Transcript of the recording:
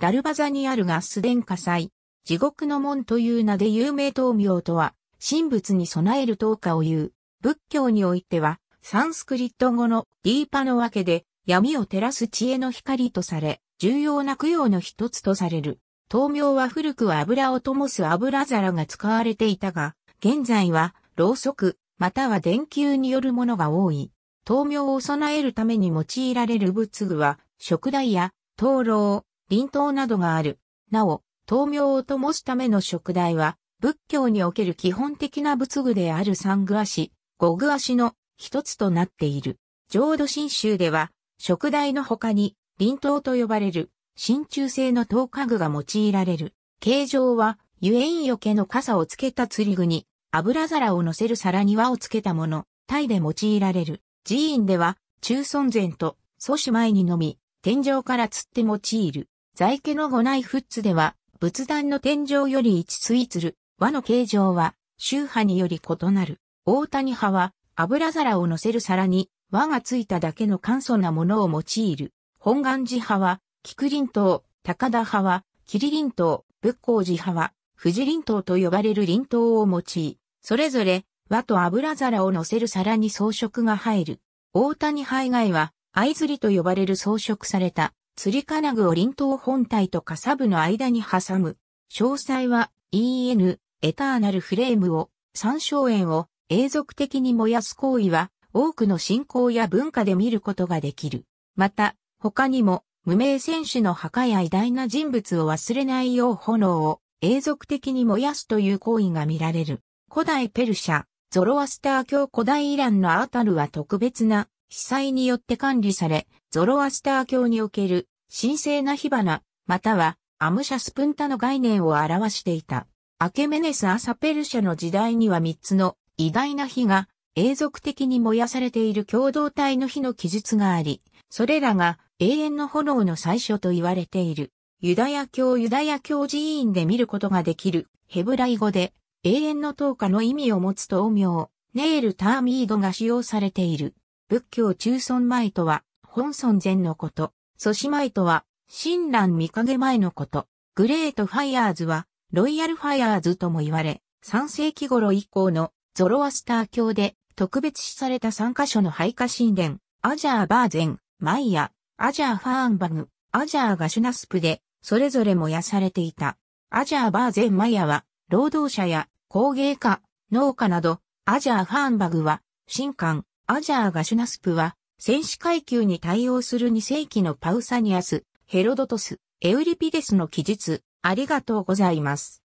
ラルバザにあるガス電火災、地獄の門という名で有名灯明とは、神仏に備える灯火を言う。仏教においては、サンスクリット語のディーパのわけで、闇を照らす知恵の光とされ、重要な供養の一つとされる。灯明は古くは油を灯す油皿が使われていたが、現在は、ろうそく、または電球によるものが多い。灯明を備えるために用いられる仏具は、食台や灯籠、林刀などがある。なお、灯明を灯すための食材は、仏教における基本的な仏具である三具足、五具足の一つとなっている。浄土真宗では、食材の他に、林刀と呼ばれる、真鍮製の灯家具が用いられる。形状は、ゆえんよけの傘をつけた釣り具に、油皿を乗せる皿に輪をつけたもの、タイで用いられる。寺院では、中尊禅と、祖師前にのみ、天井から釣って用いる。在家の五内フッツでは、仏壇の天井より一対する和の形状は、宗派により異なる。大谷派は、油皿を乗せる皿に和がついただけの簡素なものを用いる。本願寺派は、菊林島、高田派は、霧林島、仏光寺派は、富士林島と呼ばれる林島を用い、それぞれ和と油皿を乗せる皿に装飾が入る。大谷派以外は、藍釣りと呼ばれる装飾された釣り金具を林東本体とかサブの間に挟む。詳細は EN エターナルフレームを参照円を永続的に燃やす行為は多くの信仰や文化で見ることができる。また他にも無名選手の墓や偉大な人物を忘れないよう炎を永続的に燃やすという行為が見られる。古代ペルシャ、ゾロアスター教古代イランのアータルは特別な被災によって管理され、ゾロアスター教における神聖な火花、またはアムシャスプンタの概念を表していた。アケメネス・アサペルシャの時代には3つの偉大な火が永続的に燃やされている共同体の火の記述があり、それらが永遠の炎の最初と言われている。ユダヤ教ユダヤ教寺院で見ることができるヘブライ語で永遠の10日の意味を持つ灯明、ネイル・ターミードが使用されている。仏教中尊前とは、本尊前のこと。祖師前とは、親鸞見影前のこと。グレートファイヤーズは、ロイヤルファイヤーズとも言われ、3世紀頃以降のゾロアスター教で特別視された3カ所の配下神殿、アジャーバーゼン、マイヤ、アジャーファーンバグ、アジャーガシュナスプで、それぞれ燃やされていた。アジャーバーゼンマイヤは、労働者や工芸家、農家など、アジャーファーンバグは、神官、アジャー・ガシュナスプは、戦士階級に対応する2世紀のパウサニアス、ヘロドトス、エウリピデスの記述、ありがとうございます。